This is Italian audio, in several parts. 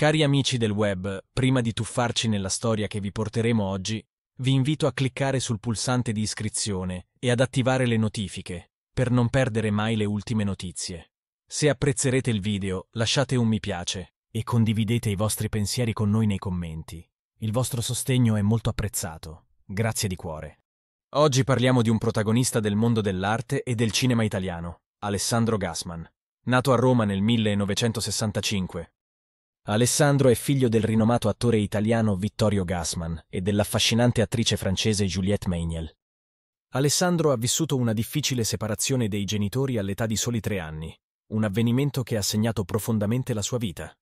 Cari amici del web, prima di tuffarci nella storia che vi porteremo oggi, vi invito a cliccare sul pulsante di iscrizione e ad attivare le notifiche, per non perdere mai le ultime notizie. Se apprezzerete il video, lasciate un mi piace e condividete i vostri pensieri con noi nei commenti. Il vostro sostegno è molto apprezzato. Grazie di cuore. Oggi parliamo di un protagonista del mondo dell'arte e del cinema italiano, Alessandro Gassman. Nato a Roma nel 1965, Alessandro è figlio del rinomato attore italiano Vittorio Gassman e dell'affascinante attrice francese Juliette Meignel. Alessandro ha vissuto una difficile separazione dei genitori all'età di soli tre anni, un avvenimento che ha segnato profondamente la sua vita.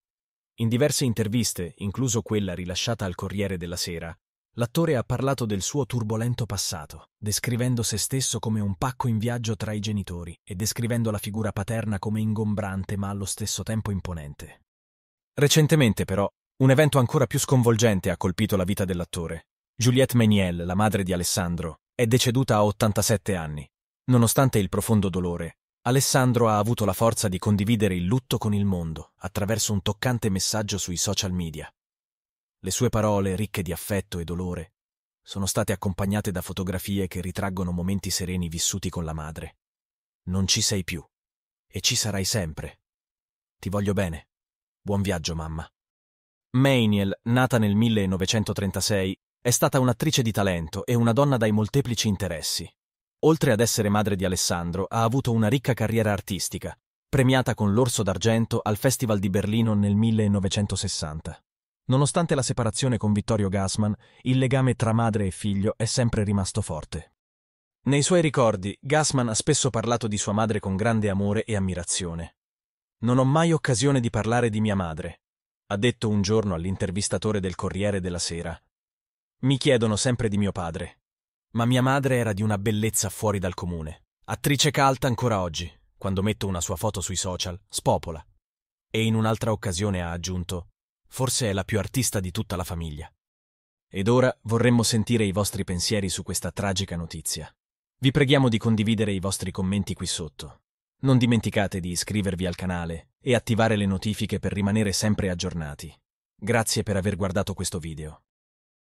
In diverse interviste, incluso quella rilasciata al Corriere della Sera, l'attore ha parlato del suo turbolento passato, descrivendo se stesso come un pacco in viaggio tra i genitori e descrivendo la figura paterna come ingombrante ma allo stesso tempo imponente. Recentemente, però, un evento ancora più sconvolgente ha colpito la vita dell'attore. Juliette Meniel, la madre di Alessandro, è deceduta a 87 anni. Nonostante il profondo dolore, Alessandro ha avuto la forza di condividere il lutto con il mondo attraverso un toccante messaggio sui social media. Le sue parole, ricche di affetto e dolore, sono state accompagnate da fotografie che ritraggono momenti sereni vissuti con la madre. Non ci sei più, e ci sarai sempre. Ti voglio bene. Buon viaggio, mamma. Maniel, nata nel 1936, è stata un'attrice di talento e una donna dai molteplici interessi. Oltre ad essere madre di Alessandro, ha avuto una ricca carriera artistica, premiata con l'Orso d'Argento al Festival di Berlino nel 1960. Nonostante la separazione con Vittorio Gassman, il legame tra madre e figlio è sempre rimasto forte. Nei suoi ricordi, Gassman ha spesso parlato di sua madre con grande amore e ammirazione. Non ho mai occasione di parlare di mia madre, ha detto un giorno all'intervistatore del Corriere della Sera. Mi chiedono sempre di mio padre, ma mia madre era di una bellezza fuori dal comune. Attrice calta ancora oggi, quando metto una sua foto sui social, spopola. E in un'altra occasione ha aggiunto, forse è la più artista di tutta la famiglia. Ed ora vorremmo sentire i vostri pensieri su questa tragica notizia. Vi preghiamo di condividere i vostri commenti qui sotto. Non dimenticate di iscrivervi al canale e attivare le notifiche per rimanere sempre aggiornati. Grazie per aver guardato questo video.